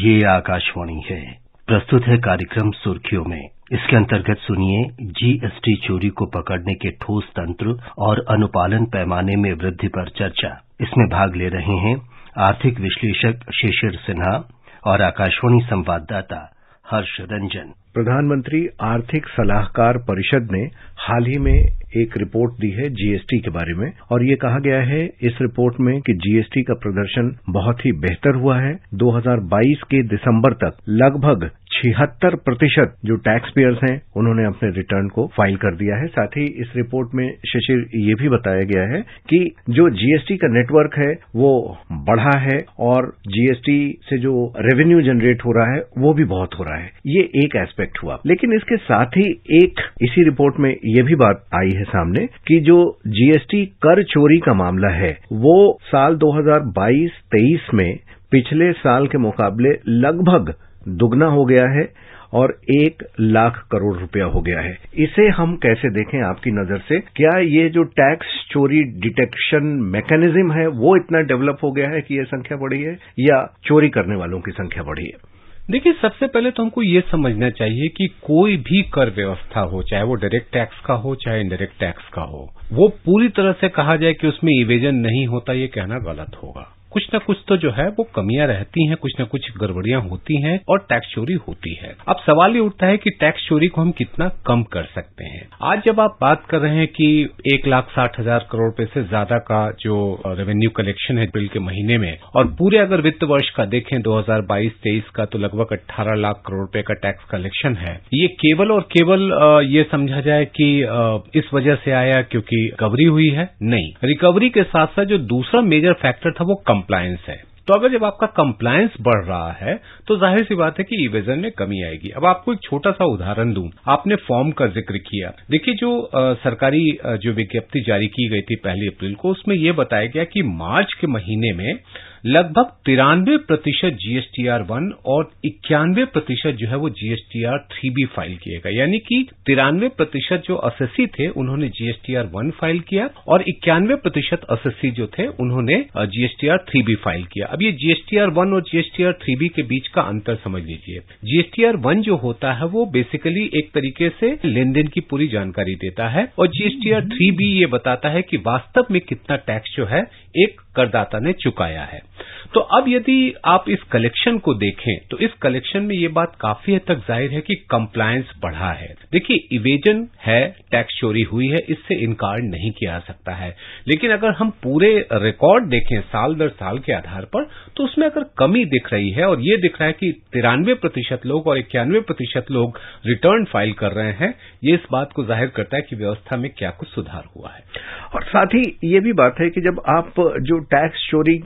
ये आकाशवाणी है प्रस्तुत है कार्यक्रम सुर्खियों में इसके अंतर्गत सुनिए जीएसटी चोरी को पकड़ने के ठोस तंत्र और अनुपालन पैमाने में वृद्धि पर चर्चा इसमें भाग ले रहे हैं आर्थिक विश्लेषक शिशिर सिन्हा और आकाशवाणी संवाददाता हर्ष रंजन प्रधानमंत्री आर्थिक सलाहकार परिषद ने हाल ही में एक रिपोर्ट दी है जीएसटी के बारे में और ये कहा गया है इस रिपोर्ट में कि जीएसटी का प्रदर्शन बहुत ही बेहतर हुआ है 2022 के दिसंबर तक लगभग छिहत्तर प्रतिशत जो टैक्स पेयर्स हैं उन्होंने अपने रिटर्न को फाइल कर दिया है साथ ही इस रिपोर्ट में शिशिर ये भी बताया गया है कि जो जीएसटी का नेटवर्क है वो बढ़ा है और जीएसटी से जो रेवेन्यू जनरेट हो रहा है वो भी बहुत हो रहा है ये एक एस्पेक्ट हुआ लेकिन इसके साथ ही एक इसी रिपोर्ट में ये भी बात आई है सामने कि जो जीएसटी कर चोरी का मामला है वो साल 2022-23 में पिछले साल के मुकाबले लगभग दुगना हो गया है और एक लाख करोड़ रुपया हो गया है इसे हम कैसे देखें आपकी नजर से क्या ये जो टैक्स चोरी डिटेक्शन मैकेनिज्म है वो इतना डेवलप हो गया है कि यह संख्या बढ़ी है या चोरी करने वालों की संख्या बढ़ी है देखिए सबसे पहले तो हमको ये समझना चाहिए कि कोई भी कर व्यवस्था हो चाहे वो डायरेक्ट टैक्स का हो चाहे इनडायरेक्ट टैक्स का हो वो पूरी तरह से कहा जाए कि उसमें इवेजन नहीं होता ये कहना गलत होगा कुछ न कुछ तो जो है वो कमियां रहती हैं कुछ न कुछ गड़बड़ियां होती हैं और टैक्स चोरी होती है अब सवाल ये उठता है कि टैक्स चोरी को हम कितना कम कर सकते हैं आज जब आप बात कर रहे हैं कि एक लाख साठ हजार करोड़ रूपये से ज्यादा का जो रेवेन्यू कलेक्शन है बिल के महीने में और पूरे अगर वित्त वर्ष का देखें 2022-23 का तो लगभग 18 लाख करोड़ रूपये का टैक्स कलेक्शन है ये केवल और केवल ये समझा जाए कि इस वजह से आया क्योंकि रिकवरी हुई है नहीं रिकवरी के साथ साथ जो दूसरा मेजर फैक्टर था वो कम कम्प्लायंस है तो अगर जब आपका कम्प्लायंस बढ़ रहा है तो जाहिर सी बात है कि रिविजन में कमी आएगी अब आपको एक छोटा सा उदाहरण दूं आपने फॉर्म का जिक्र किया देखिए जो आ, सरकारी जो विज्ञप्ति जारी की गई थी पहली अप्रैल को उसमें यह बताया गया कि मार्च के महीने में लगभग तिरानवे प्रतिशत जीएसटीआर वन और इक्यानवे प्रतिशत जो है वो जीएसटीआर थ्री बी फाइल किए गए यानी कि तिरानवे प्रतिशत जो असेसी थे उन्होंने जीएसटीआर वन फाइल किया और इक्यानवे प्रतिशत असेसी जो थे उन्होंने जीएसटीआर थ्री बी फाइल किया अब ये जीएसटीआर वन और जीएसटीआर थ्री बी के बीच का अंतर समझ लीजिए जीएसटीआर वन जो होता है वो बेसिकली एक तरीके से लेन देन की पूरी जानकारी देता है और जीएसटीआर थ्री बी ये बताता है कि वास्तव में कितना टैक्स जो है एक करदाता ने चुकाया है तो अब यदि आप इस कलेक्शन को देखें तो इस कलेक्शन में ये बात काफी हद तक जाहिर है कि कंप्लायंस बढ़ा है देखिए इवेजन है टैक्स चोरी हुई है इससे इनकार नहीं किया जा सकता है लेकिन अगर हम पूरे रिकॉर्ड देखें साल दर साल के आधार पर तो उसमें अगर कमी दिख रही है और ये दिख रहा है कि तिरानवे प्रतिशत लोग और इक्यानवे प्रतिशत लोग रिटर्न फाइल कर रहे हैं ये इस बात को जाहिर करता है कि व्यवस्था में क्या कुछ सुधार हुआ है और साथ ही ये भी बात है कि जब आप जो टैक्स चोरी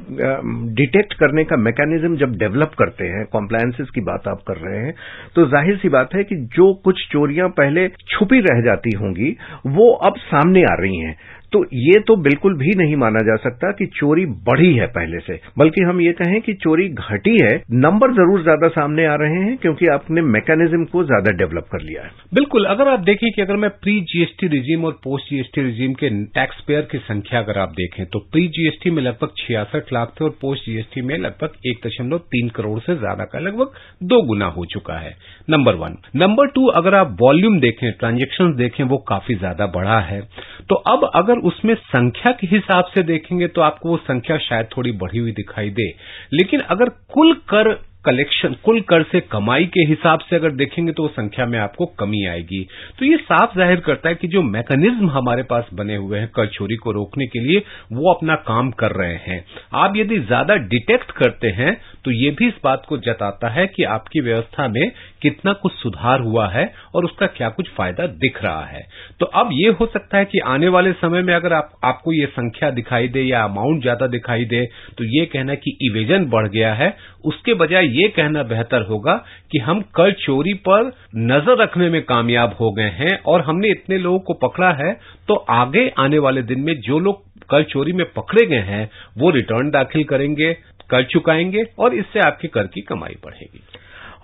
डिटेक्ट करने का मैकेनिज्म जब डेवलप करते हैं कॉम्प्लायंसेस की बात आप कर रहे हैं तो जाहिर सी बात है कि जो कुछ चोरियां पहले छुपी रह जाती होंगी वो अब सामने आ रही हैं तो ये तो बिल्कुल भी नहीं माना जा सकता कि चोरी बढ़ी है पहले से बल्कि हम ये कहें कि चोरी घटी है नंबर जरूर ज्यादा सामने आ रहे हैं क्योंकि आपने मैकेनिज्म को ज्यादा डेवलप कर लिया है बिल्कुल अगर आप देखें कि अगर मैं प्री जीएसटी रिजीम और पोस्ट जीएसटी रिजीम के टैक्स पेयर की संख्या अगर आप देखें तो प्री जीएसटी में लगभग छियासठ लाख थे और पोस्ट जीएसटी में लगभग एक दशमलव तीन करोड़ से ज्यादा का लगभग दो गुना हो चुका है नंबर वन नंबर टू अगर आप वॉल्यूम देखें ट्रांजेक्शन देखें वो काफी ज्यादा बढ़ा है तो अब अगर अगर उसमें संख्या के हिसाब से देखेंगे तो आपको वो संख्या शायद थोड़ी बढ़ी हुई दिखाई दे लेकिन अगर कुल कर कलेक्शन कुल कर से कमाई के हिसाब से अगर देखेंगे तो वो संख्या में आपको कमी आएगी तो ये साफ जाहिर करता है कि जो मैकेनिज्म हमारे पास बने हुए हैं कर चोरी को रोकने के लिए वो अपना काम कर रहे हैं आप यदि ज्यादा डिटेक्ट करते हैं तो ये भी इस बात को जताता है कि आपकी व्यवस्था में कितना कुछ सुधार हुआ है और उसका क्या कुछ फायदा दिख रहा है तो अब ये हो सकता है कि आने वाले समय में अगर आप, आपको ये संख्या दिखाई दे या अमाउंट ज्यादा दिखाई दे तो ये कहना कि इवेजन बढ़ गया है उसके बजाय ये कहना बेहतर होगा कि हम कर चोरी पर नजर रखने में कामयाब हो गए हैं और हमने इतने लोगों को पकड़ा है तो आगे आने वाले दिन में जो लोग कर चोरी में पकड़े गए हैं वो रिटर्न दाखिल करेंगे कर चुकाएंगे और इससे आपके कर की कमाई बढ़ेगी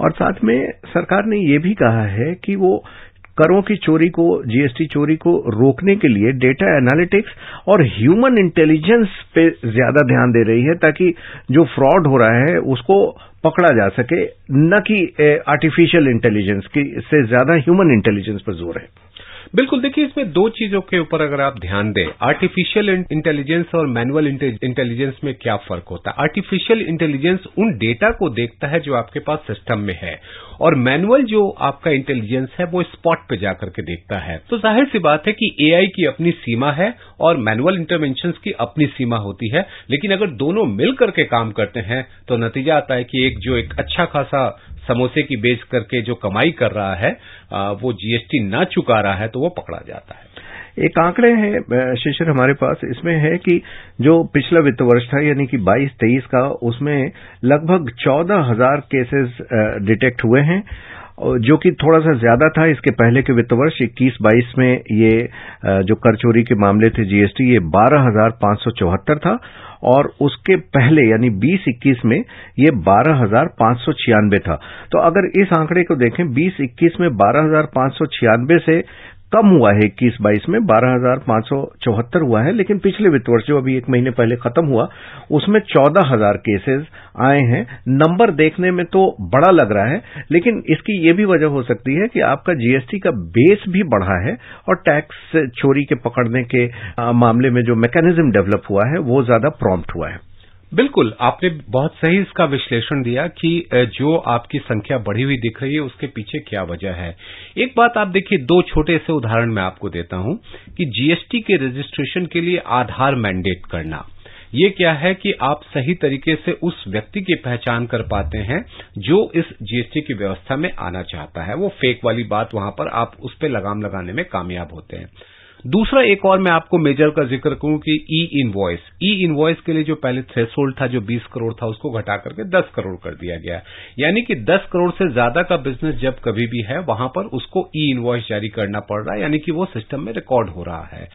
और साथ में सरकार ने ये भी कहा है कि वो करों की चोरी को जीएसटी चोरी को रोकने के लिए डेटा एनालिटिक्स और ह्यूमन इंटेलिजेंस पे ज्यादा ध्यान दे रही है ताकि जो फ्रॉड हो रहा है उसको पकड़ा जा सके न कि आर्टिफिशियल इंटेलिजेंस की से ज्यादा ह्यूमन इंटेलिजेंस पर जोर है बिल्कुल देखिए इसमें दो चीजों के ऊपर अगर आप ध्यान दें आर्टिफिशियल इंटेलिजेंस और मैनुअल इंटेलिजेंस में क्या फर्क होता है आर्टिफिशियल इंटेलिजेंस उन डेटा को देखता है जो आपके पास सिस्टम में है और मैनुअल जो आपका इंटेलिजेंस है वो स्पॉट पे जाकर के देखता है तो जाहिर सी बात है कि एआई की अपनी सीमा है और मैनुअल इंटरवेंशन की अपनी सीमा होती है लेकिन अगर दोनों मिलकर के काम करते हैं तो नतीजा आता है कि एक जो एक अच्छा खासा समोसे की बेच करके जो कमाई कर रहा है वो जीएसटी ना चुका रहा है तो वो पकड़ा जाता है एक आंकड़े हैं शिशिर हमारे पास इसमें है कि जो पिछला वित्त वर्ष था यानी कि 22 तेईस का उसमें लगभग चौदह हजार केसेस डिटेक्ट हुए हैं जो कि थोड़ा सा ज्यादा था इसके पहले के वित्त वर्ष इक्कीस बाईस में ये जो कर चोरी के मामले थे जीएसटी ये बारह हजार पांच सौ चौहत्तर था और उसके पहले यानी बीस इक्कीस में ये बारह हजार पांच सौ छियानवे था तो अगर इस आंकड़े को देखें बीस इक्कीस में बारह हजार पांच सौ छियानवे से कम हुआ है इक्कीस बाईस में बारह हजार पांच सौ चौहत्तर हुआ है लेकिन पिछले वित्त वर्ष जो अभी एक महीने पहले खत्म हुआ उसमें चौदह हजार केसेज आए हैं नंबर देखने में तो बड़ा लग रहा है लेकिन इसकी ये भी वजह हो सकती है कि आपका जीएसटी का बेस भी बढ़ा है और टैक्स चोरी के पकड़ने के मामले में जो मैकेनिज्म डेवलप हुआ है वो ज्यादा प्रॉम्प्ट हुआ है बिल्कुल आपने बहुत सही इसका विश्लेषण दिया कि जो आपकी संख्या बढ़ी हुई दिख रही है उसके पीछे क्या वजह है एक बात आप देखिए दो छोटे से उदाहरण मैं आपको देता हूं कि जीएसटी के रजिस्ट्रेशन के लिए आधार मैंडेट करना ये क्या है कि आप सही तरीके से उस व्यक्ति की पहचान कर पाते हैं जो इस जीएसटी की व्यवस्था में आना चाहता है वो फेक वाली बात वहां पर आप उस पर लगाम लगाने में कामयाब होते हैं दूसरा एक और मैं आपको मेजर का जिक्र करूं कि ई इनवॉइस ई इनवॉइस के लिए जो पहले थ्रेसोल्ड था जो 20 करोड़ था उसको घटा करके 10 करोड़ कर दिया गया यानी कि 10 करोड़ से ज्यादा का बिजनेस जब कभी भी है वहां पर उसको ई इनवॉइस जारी करना पड़ रहा है यानी कि वो सिस्टम में रिकॉर्ड हो रहा है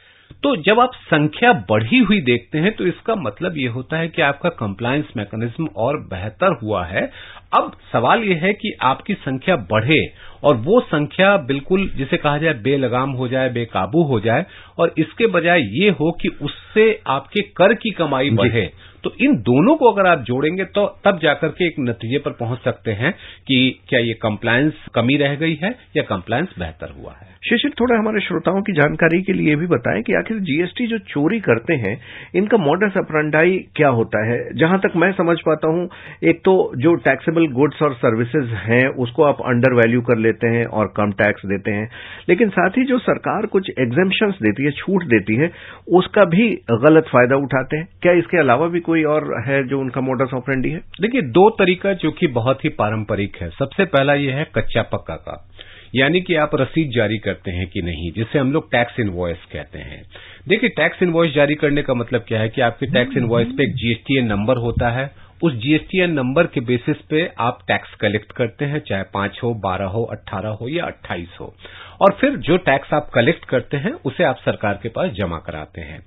तो जब आप संख्या बढ़ी हुई देखते हैं तो इसका मतलब यह होता है कि आपका कंप्लायंस मैकेनिज्म और बेहतर हुआ है अब सवाल यह है कि आपकी संख्या बढ़े और वो संख्या बिल्कुल जिसे कहा जाए बेलगाम हो जाए बेकाबू हो जाए और इसके बजाय ये हो कि उससे आपके कर की कमाई बढ़े तो इन दोनों को अगर आप जोड़ेंगे तो तब जाकर के एक नतीजे पर पहुंच सकते हैं कि क्या ये कम्प्लायंस कमी रह गई है या कम्प्लायंस बेहतर हुआ है शिशिर थोड़ा हमारे श्रोताओं की जानकारी के लिए भी बताएं कि आखिर जीएसटी जो चोरी करते हैं इनका मॉडल अपरंडाई क्या होता है जहां तक मैं समझ पाता हूं एक तो जो टैक्सेबल ट्रेडेबल गुड्स और सर्विसेज हैं उसको आप अंडर वैल्यू कर लेते हैं और कम टैक्स देते हैं लेकिन साथ ही जो सरकार कुछ एग्जेम्पन देती है छूट देती है उसका भी गलत फायदा उठाते हैं क्या इसके अलावा भी कोई और है जो उनका मोटर ऑपरेंडी है देखिए दो तरीका जो कि बहुत ही पारंपरिक है सबसे पहला यह है कच्चा पक्का का यानी कि आप रसीद जारी करते हैं कि नहीं जिसे हम लोग टैक्स इन्वॉयस कहते हैं देखिए टैक्स इन्वॉयस जारी करने का मतलब क्या है कि आपके टैक्स इन्वॉयस पे एक जीएसटीए नंबर होता है उस जीएसटीएन नंबर के बेसिस पे आप टैक्स कलेक्ट करते हैं चाहे पांच हो बारह हो अट्ठारह हो या अट्ठाईस हो और फिर जो टैक्स आप कलेक्ट करते हैं उसे आप सरकार के पास जमा कराते हैं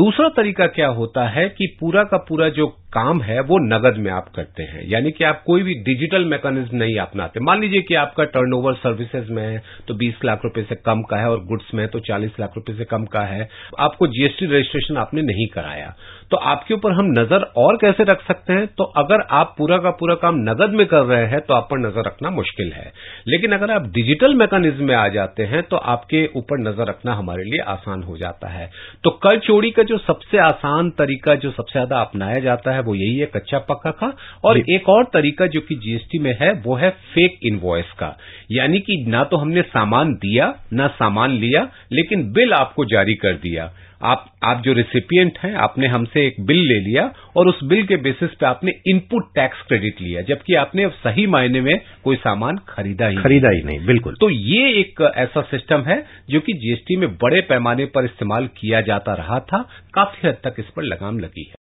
दूसरा तरीका क्या होता है कि पूरा का पूरा जो काम है वो नगद में आप करते हैं यानी कि आप कोई भी डिजिटल मैकेनिज्म नहीं अपनाते मान लीजिए कि आपका टर्नओवर सर्विसेज में है तो 20 लाख रुपए से कम का है और गुड्स में है तो 40 लाख रुपए से कम का है आपको जीएसटी रजिस्ट्रेशन आपने नहीं कराया तो आपके ऊपर हम नजर और कैसे रख सकते हैं तो अगर आप पूरा का पूरा काम नगद में कर रहे हैं तो आप पर नजर रखना मुश्किल है लेकिन अगर आप डिजिटल मैकेनिज्म में आ जाते हैं तो आपके ऊपर नजर रखना हमारे लिए आसान हो जाता है तो कर चोरी का जो सबसे आसान तरीका जो सबसे ज्यादा अपनाया जाता है वो यही है कच्चा पक्का का और एक और तरीका जो कि जीएसटी में है वो है फेक इन्वॉइस का यानी कि ना तो हमने सामान दिया ना सामान लिया लेकिन बिल आपको जारी कर दिया आप आप जो रिसिपियंट हैं आपने हमसे एक बिल ले लिया और उस बिल के बेसिस पे आपने इनपुट टैक्स क्रेडिट लिया जबकि आपने सही मायने में कोई सामान खरीदा ही खरीदा ही नहीं बिल्कुल तो ये एक ऐसा सिस्टम है जो कि जीएसटी में बड़े पैमाने पर इस्तेमाल किया जाता रहा था काफी हद तक इस पर लगाम लगी है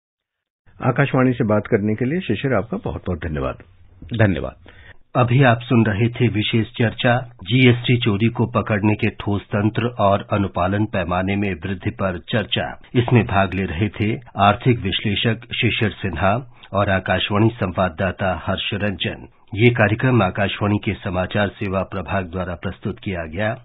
आकाशवाणी से बात करने के लिए शिशिर आपका बहुत बहुत धन्यवाद धन्यवाद अभी आप सुन रहे थे विशेष चर्चा जीएसटी चोरी को पकड़ने के ठोस तंत्र और अनुपालन पैमाने में वृद्धि पर चर्चा इसमें भाग ले रहे थे आर्थिक विश्लेषक शिशिर सिन्हा और आकाशवाणी संवाददाता हर्ष रंजन ये कार्यक्रम आकाशवाणी के समाचार सेवा प्रभाग द्वारा प्रस्तुत किया गया